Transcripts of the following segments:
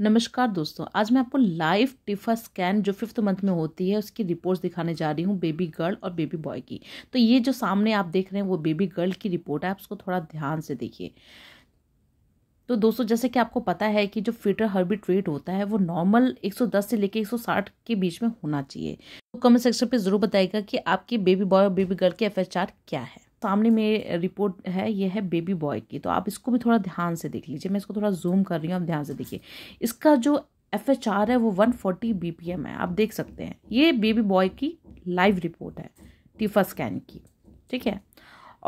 नमस्कार दोस्तों आज मैं आपको लाइव टिफा स्कैन जो फिफ्थ मंथ में होती है उसकी रिपोर्ट्स दिखाने जा रही हूँ बेबी गर्ल और बेबी बॉय की तो ये जो सामने आप देख रहे हैं वो बेबी गर्ल की रिपोर्ट है आप उसको थोड़ा ध्यान से देखिए तो दोस्तों जैसे कि आपको पता है कि जो फिटर हर्बिट रेट होता है वो नॉर्मल 110 से लेकर 160 के बीच में होना चाहिए तो कमेंट सेक्शन पे ज़रूर बताएगा कि आपकी बेबी बॉय और बेबी गर्ल की एफ क्या है सामने में रिपोर्ट है ये है बेबी बॉय की तो आप इसको भी थोड़ा ध्यान से देख लीजिए मैं इसको थोड़ा जूम कर रही हूँ आप ध्यान से देखिए इसका जो एफ एच आर है वो one forty B P M है आप देख सकते हैं ये बेबी बॉय की लाइव रिपोर्ट है टीफा स्कैन की ठीक है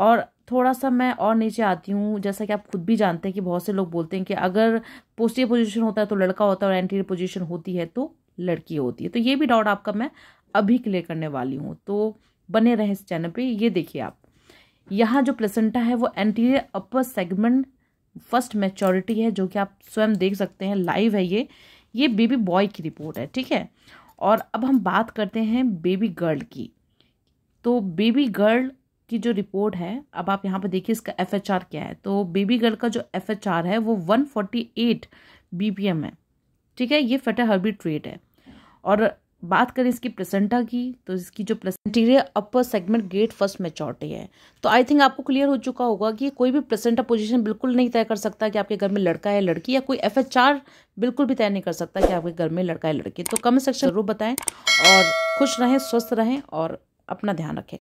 और थोड़ा सा मैं और नीचे आती हूँ जैसा कि आप खुद भी जानते हैं कि बहुत से लोग बोलते हैं कि अगर पोस्टियर पोजिशन होता है तो लड़का होता है और एंटीरियर पोजिशन होती है तो लड़की होती है तो ये भी डाउट आपका मैं अभी क्लियर करने वाली हूँ तो बने रहें इस चैनल पर ये देखिए आप यहाँ जो प्लेसेंटा है वो anterior upper segment first maturity है जो कि आप स्वयं देख सकते हैं लाइव है ये ये बेबी बॉय की रिपोर्ट है ठीक है और अब हम बात करते हैं बेबी गर्ल की तो बेबी गर्ल की जो रिपोर्ट है अब आप यहाँ पर देखिए इसका एफ क्या है तो बेबी गर्ल का जो एफ है वो वन फोर्टी एट है ठीक है ये फेटा हर्बी ट्रेट है और बात करें इसकी प्लेसेंटा की तो इसकी जो placenta anterior upper segment grade first maturity है तो आई थिंक आपको क्लियर हो चुका होगा कि कोई भी प्लेसेंटा पोजीशन बिल्कुल नहीं तय कर सकता कि आपके घर में लड़का है लड़की या कोई एफ बिल्कुल भी तय नहीं कर सकता कि आपके घर में लड़का है लड़की तो कमेंट सेक्शन जरूर बताएं और खुश रहें स्वस्थ रहें और अपना ध्यान रखें